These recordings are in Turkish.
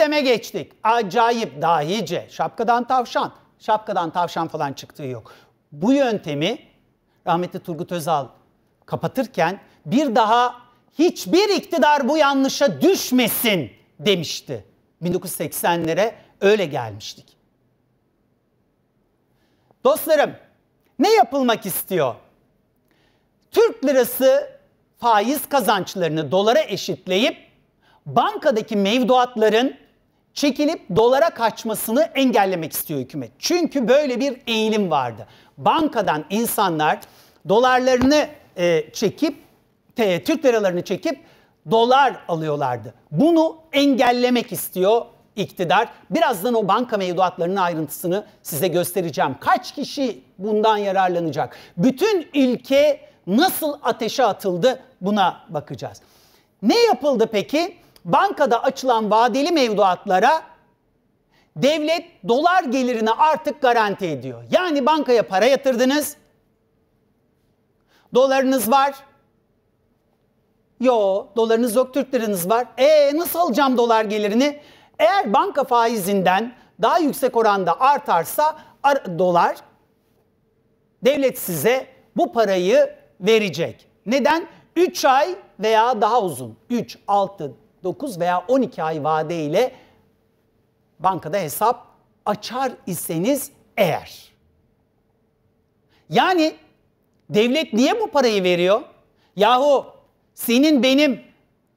sisteme geçtik. Acayip, dahice, şapkadan tavşan, şapkadan tavşan falan çıktığı yok. Bu yöntemi rahmetli Turgut Özal kapatırken bir daha hiçbir iktidar bu yanlışa düşmesin demişti. 1980'lere öyle gelmiştik. Dostlarım ne yapılmak istiyor? Türk lirası faiz kazançlarını dolara eşitleyip bankadaki mevduatların çekilip dolara kaçmasını engellemek istiyor hükümet. Çünkü böyle bir eğilim vardı. Bankadan insanlar dolarlarını e, çekip, te, Türk liralarını çekip dolar alıyorlardı. Bunu engellemek istiyor iktidar. Birazdan o banka mevduatlarının ayrıntısını size göstereceğim. Kaç kişi bundan yararlanacak? Bütün ülke nasıl ateşe atıldı buna bakacağız. Ne yapıldı peki? bankada açılan vadeli mevduatlara devlet dolar gelirini artık garanti ediyor. Yani bankaya para yatırdınız. Dolarınız var. Yo, dolarınız yok, Türk liranız var. E nasıl alacağım dolar gelirini? Eğer banka faizinden daha yüksek oranda artarsa ar- dolar devlet size bu parayı verecek. Neden? 3 ay veya daha uzun. 3, 6, 9 veya 12 ay vade ile bankada hesap açar iseniz eğer. Yani devlet niye bu parayı veriyor? Yahu senin benim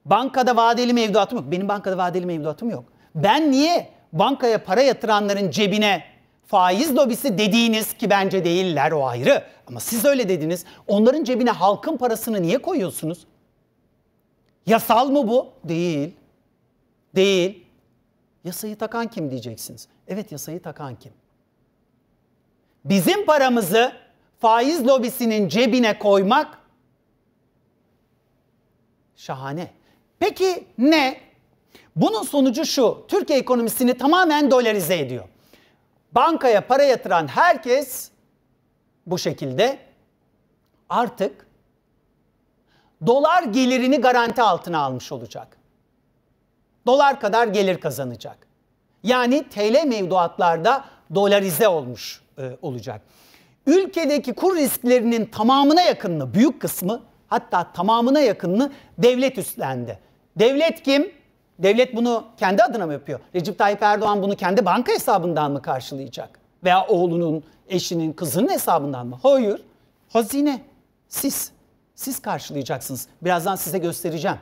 bankada vadeli mevduatım yok. Benim bankada vadeli mevduatım yok. Ben niye bankaya para yatıranların cebine faiz lobisi dediğiniz ki bence değiller o ayrı ama siz öyle dediniz. Onların cebine halkın parasını niye koyuyorsunuz? Yasal mı bu? Değil. Değil. Yasayı takan kim diyeceksiniz. Evet yasayı takan kim? Bizim paramızı faiz lobisinin cebine koymak şahane. Peki ne? Bunun sonucu şu. Türkiye ekonomisini tamamen dolarize ediyor. Bankaya para yatıran herkes bu şekilde artık dolar gelirini garanti altına almış olacak. Dolar kadar gelir kazanacak. Yani TL mevduatlarda dolarize olmuş e, olacak. Ülkedeki kur risklerinin tamamına yakınını, büyük kısmı hatta tamamına yakınını devlet üstlendi. Devlet kim? Devlet bunu kendi adına mı yapıyor? Recep Tayyip Erdoğan bunu kendi banka hesabından mı karşılayacak? Veya oğlunun, eşinin, kızının hesabından mı? Hayır. Hazine. Siz. Siz karşılayacaksınız. Birazdan size göstereceğim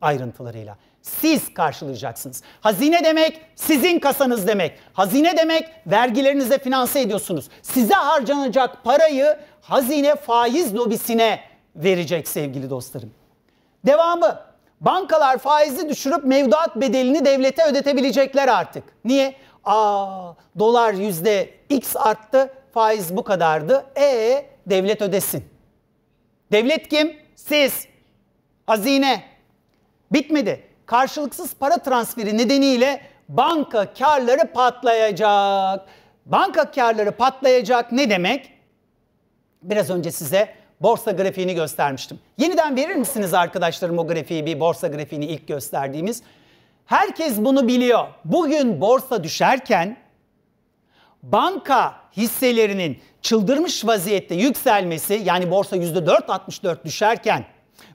ayrıntılarıyla. Siz karşılayacaksınız. Hazine demek sizin kasanız demek. Hazine demek vergilerinize finanse ediyorsunuz. Size harcanacak parayı hazine faiz lobisine verecek sevgili dostlarım. Devamı bankalar faizi düşürüp mevduat bedelini devlete ödetebilecekler artık. Niye? Aa dolar yüzde x arttı faiz bu kadardı. E devlet ödesin. Devlet kim? Siz. Hazine. Bitmedi. Karşılıksız para transferi nedeniyle banka karları patlayacak. Banka karları patlayacak ne demek? Biraz önce size borsa grafiğini göstermiştim. Yeniden verir misiniz arkadaşlarım o grafiği bir borsa grafiğini ilk gösterdiğimiz? Herkes bunu biliyor. Bugün borsa düşerken banka hisselerinin çıldırmış vaziyette yükselmesi yani borsa %4.64 düşerken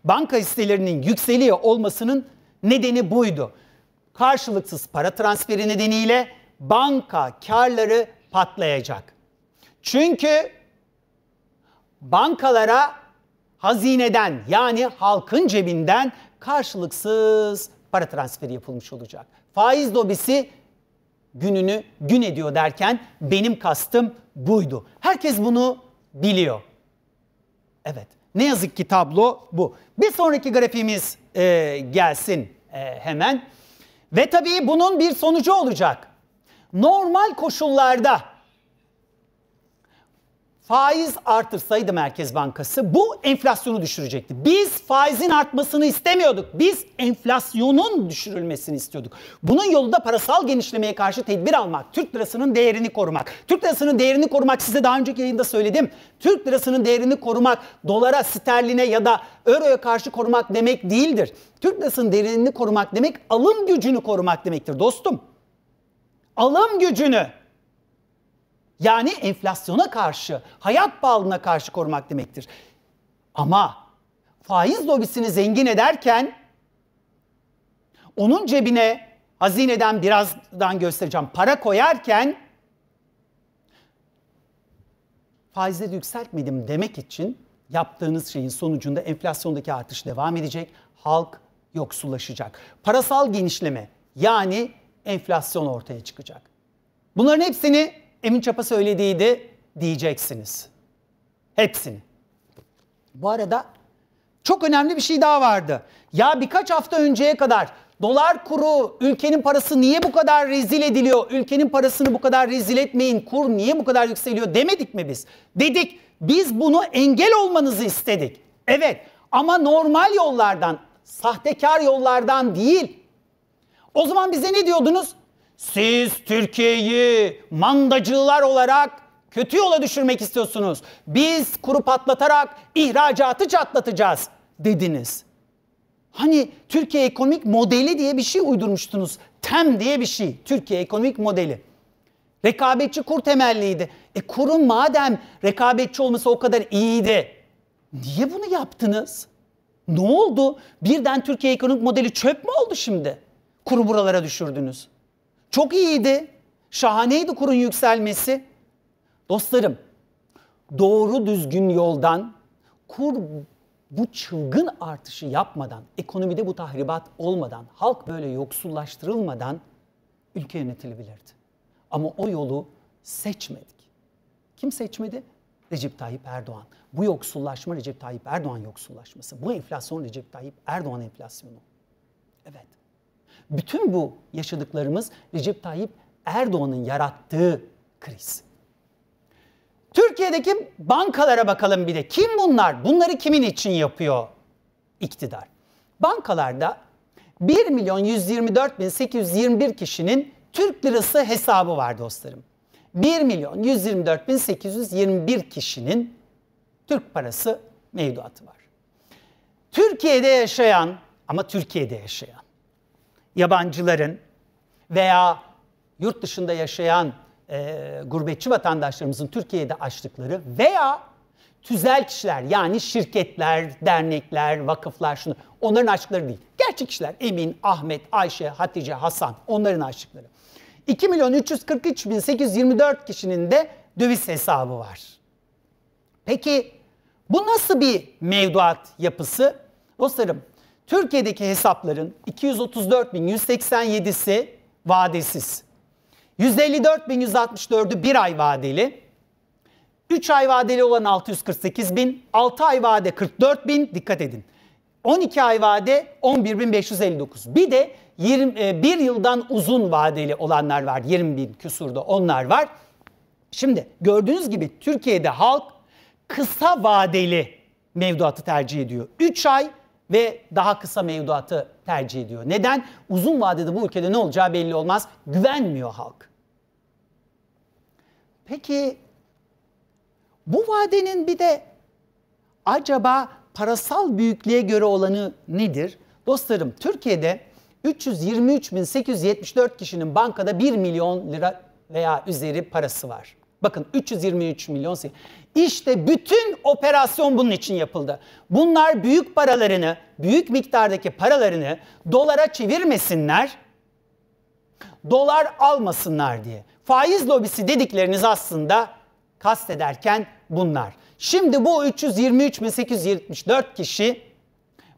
banka hisselerinin yükseliyor olmasının nedeni buydu. Karşılıksız para transferi nedeniyle banka karları patlayacak. Çünkü bankalara hazineden yani halkın cebinden karşılıksız para transferi yapılmış olacak. Faiz lobisi gününü gün ediyor derken benim kastım buydu. Herkes bunu biliyor. Evet ne yazık ki tablo bu. Bir sonraki grafiğimiz e, gelsin e, hemen. Ve tabii bunun bir sonucu olacak. Normal koşullarda faiz artırsaydı Merkez Bankası bu enflasyonu düşürecekti. Biz faizin artmasını istemiyorduk. Biz enflasyonun düşürülmesini istiyorduk. Bunun yolu da parasal genişlemeye karşı tedbir almak, Türk lirasının değerini korumak. Türk lirasının değerini korumak size daha önceki yayında söyledim. Türk lirasının değerini korumak dolara, sterline ya da euroya karşı korumak demek değildir. Türk lirasının değerini korumak demek alım gücünü korumak demektir dostum. Alım gücünü yani enflasyona karşı, hayat pahalılığına karşı korumak demektir. Ama faiz lobisini zengin ederken onun cebine hazineden birazdan göstereceğim para koyarken faizleri yükseltmedim demek için yaptığınız şeyin sonucunda enflasyondaki artış devam edecek. Halk yoksullaşacak. Parasal genişleme yani enflasyon ortaya çıkacak. Bunların hepsini Emin Çapa söylediydi diyeceksiniz. Hepsini. Bu arada çok önemli bir şey daha vardı. Ya birkaç hafta önceye kadar dolar kuru, ülkenin parası niye bu kadar rezil ediliyor? Ülkenin parasını bu kadar rezil etmeyin. Kur niye bu kadar yükseliyor demedik mi biz? Dedik. Biz bunu engel olmanızı istedik. Evet ama normal yollardan, sahtekar yollardan değil. O zaman bize ne diyordunuz? Siz Türkiye'yi mandacılar olarak kötü yola düşürmek istiyorsunuz. Biz kuru patlatarak ihracatı çatlatacağız dediniz. Hani Türkiye ekonomik modeli diye bir şey uydurmuştunuz. TEM diye bir şey. Türkiye ekonomik modeli. Rekabetçi kur temelliydi. E kurun madem rekabetçi olması o kadar iyiydi. Niye bunu yaptınız? Ne oldu? Birden Türkiye ekonomik modeli çöp mü oldu şimdi? Kuru buralara düşürdünüz. Çok iyiydi. Şahaneydi kurun yükselmesi. Dostlarım, doğru düzgün yoldan kur bu çılgın artışı yapmadan, ekonomide bu tahribat olmadan, halk böyle yoksullaştırılmadan ülke yönetilebilirdi. Ama o yolu seçmedik. Kim seçmedi? Recep Tayyip Erdoğan. Bu yoksullaşma Recep Tayyip Erdoğan yoksullaşması. Bu enflasyon Recep Tayyip Erdoğan enflasyonu. Evet. Bütün bu yaşadıklarımız Recep Tayyip Erdoğan'ın yarattığı kriz. Türkiye'deki bankalara bakalım bir de. Kim bunlar? Bunları kimin için yapıyor iktidar? Bankalarda 1 milyon 124 bin 821 kişinin Türk lirası hesabı var dostlarım. 1 milyon 124 bin 821 kişinin Türk parası mevduatı var. Türkiye'de yaşayan ama Türkiye'de yaşayan yabancıların veya yurt dışında yaşayan e, gurbetçi vatandaşlarımızın Türkiye'de açtıkları veya tüzel kişiler yani şirketler, dernekler, vakıflar şunu onların açtıkları değil. Gerçek kişiler Emin, Ahmet, Ayşe, Hatice, Hasan onların açtıkları. 2 milyon 343 bin 824 kişinin de döviz hesabı var. Peki bu nasıl bir mevduat yapısı? Dostlarım Türkiye'deki hesapların 234.187'si vadesiz. 154.164'ü bir ay vadeli. 3 ay vadeli olan 648 bin, 6 ay vade 44 bin dikkat edin. 12 ay vade 11.559. Bir de 20, e, bir yıldan uzun vadeli olanlar var. 20 bin küsurda onlar var. Şimdi gördüğünüz gibi Türkiye'de halk kısa vadeli mevduatı tercih ediyor. 3 ay ve daha kısa mevduatı tercih ediyor. Neden? Uzun vadede bu ülkede ne olacağı belli olmaz. Güvenmiyor halk. Peki bu vadenin bir de acaba parasal büyüklüğe göre olanı nedir? Dostlarım Türkiye'de 323.874 kişinin bankada 1 milyon lira veya üzeri parası var. Bakın 323 milyon sivil. İşte bütün operasyon bunun için yapıldı. Bunlar büyük paralarını, büyük miktardaki paralarını dolara çevirmesinler, dolar almasınlar diye. Faiz lobisi dedikleriniz aslında kastederken bunlar. Şimdi bu 323.874 kişi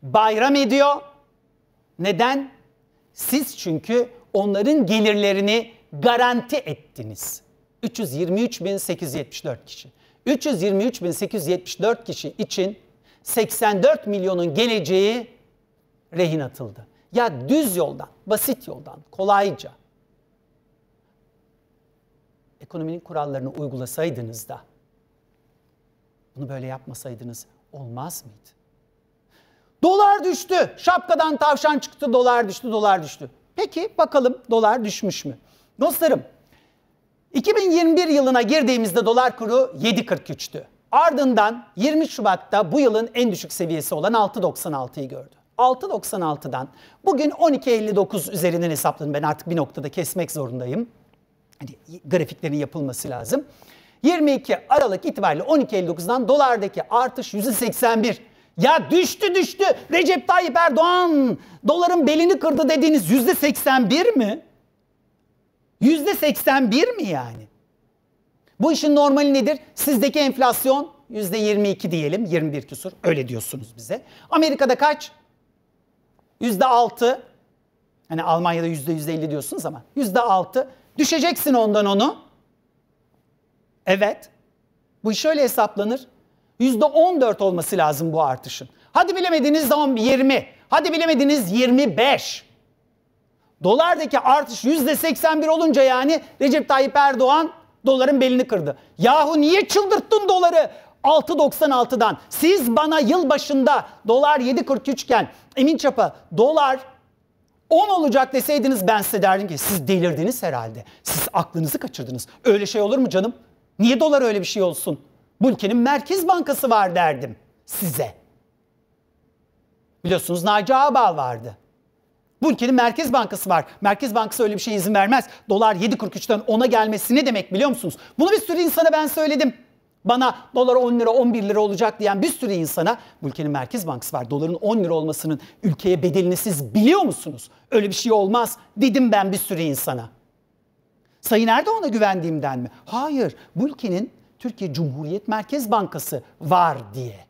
bayram ediyor. Neden? Siz çünkü onların gelirlerini garanti ettiniz. 323.874 kişi. 323.874 kişi için 84 milyonun geleceği rehin atıldı. Ya düz yoldan, basit yoldan, kolayca ekonominin kurallarını uygulasaydınız da bunu böyle yapmasaydınız olmaz mıydı? Dolar düştü. Şapkadan tavşan çıktı, dolar düştü, dolar düştü. Peki bakalım dolar düşmüş mü? Dostlarım 2021 yılına girdiğimizde dolar kuru 7.43'tü. Ardından 20 Şubat'ta bu yılın en düşük seviyesi olan 6.96'yı gördü. 6.96'dan bugün 12.59 üzerinden hesapladım Ben artık bir noktada kesmek zorundayım. Hani grafiklerin yapılması lazım. 22 Aralık itibariyle 12.59'dan dolardaki artış %81. Ya düştü düştü. Recep Tayyip Erdoğan doların belini kırdı dediğiniz %81 mi? Yüzde seksen bir mi yani? Bu işin normali nedir? Sizdeki enflasyon yüzde yirmi iki diyelim, yirmi bir küsur öyle diyorsunuz bize. Amerika'da kaç? Yüzde altı. Hani Almanya'da yüzde elli diyorsunuz ama yüzde altı. Düşeceksin ondan onu. Evet. Bu iş şöyle hesaplanır. Yüzde on dört olması lazım bu artışın. Hadi bilemediniz 20. Hadi bilemediniz 25. Dolardaki artış %81 olunca yani Recep Tayyip Erdoğan doların belini kırdı. Yahu niye çıldırttın doları? 6.96'dan. Siz bana yıl başında dolar 7.43 iken Emin Çapa dolar 10 olacak deseydiniz ben size derdim ki siz delirdiniz herhalde. Siz aklınızı kaçırdınız. Öyle şey olur mu canım? Niye dolar öyle bir şey olsun? Bu ülkenin merkez bankası var derdim size. Biliyorsunuz Naci Ağbal vardı. Bu ülkenin Merkez Bankası var. Merkez Bankası öyle bir şeye izin vermez. Dolar 7.43'ten 10'a gelmesi ne demek biliyor musunuz? Bunu bir sürü insana ben söyledim. Bana dolar 10 lira 11 lira olacak diyen bir sürü insana bu ülkenin Merkez Bankası var. Doların 10 lira olmasının ülkeye bedelini siz biliyor musunuz? Öyle bir şey olmaz dedim ben bir sürü insana. Sayın Erdoğan'a güvendiğimden mi? Hayır. Bu ülkenin Türkiye Cumhuriyet Merkez Bankası var diye.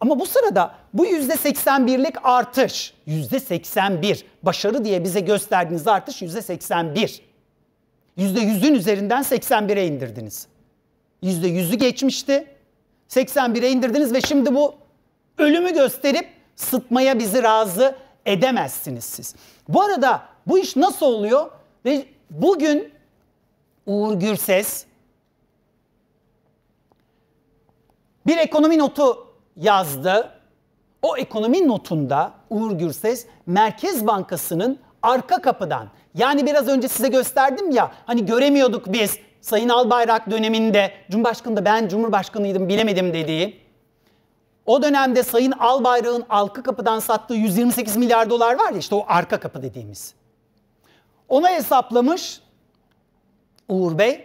Ama bu sırada bu %81'lik artış, %81 başarı diye bize gösterdiğiniz artış %81. %100'ün üzerinden 81'e indirdiniz. %100'ü geçmişti. 81'e indirdiniz ve şimdi bu ölümü gösterip sıtmaya bizi razı edemezsiniz siz. Bu arada bu iş nasıl oluyor? Ve bugün Uğur Gürses bir ekonomi notu yazdı. O ekonomi notunda Uğur Gürses Merkez Bankası'nın arka kapıdan yani biraz önce size gösterdim ya hani göremiyorduk biz Sayın Albayrak döneminde Cumhurbaşkanı da ben Cumhurbaşkanıydım bilemedim dediği o dönemde Sayın Albayrak'ın arka kapıdan sattığı 128 milyar dolar var ya işte o arka kapı dediğimiz. Ona hesaplamış Uğur Bey.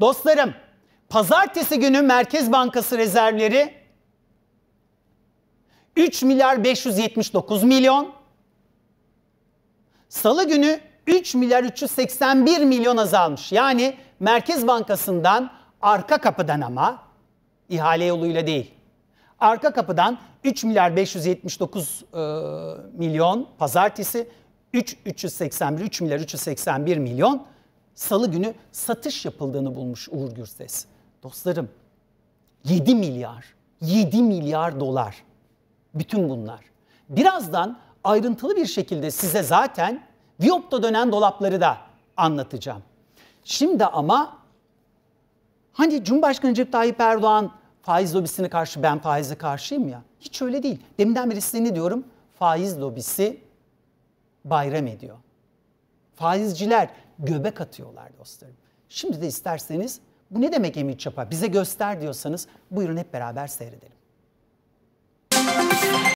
Dostlarım pazartesi günü Merkez Bankası rezervleri 3 milyar 579 milyon. Salı günü 3 milyar 381 milyon azalmış. Yani Merkez Bankası'ndan arka kapıdan ama ihale yoluyla değil. Arka kapıdan 3 milyar 579 e, milyon pazartesi 3 381 3 milyar 381 milyon salı günü satış yapıldığını bulmuş Uğur Gürses. Dostlarım 7 milyar 7 milyar dolar bütün bunlar. Birazdan ayrıntılı bir şekilde size zaten Viyop'ta dönen dolapları da anlatacağım. Şimdi ama hani Cumhurbaşkanı Recep Tayyip Erdoğan faiz lobisine karşı ben faize karşıyım ya. Hiç öyle değil. Deminden beri size ne diyorum? Faiz lobisi bayram ediyor. Faizciler göbek atıyorlar dostlarım. Şimdi de isterseniz bu ne demek Emin Çapa bize göster diyorsanız buyurun hep beraber seyredelim.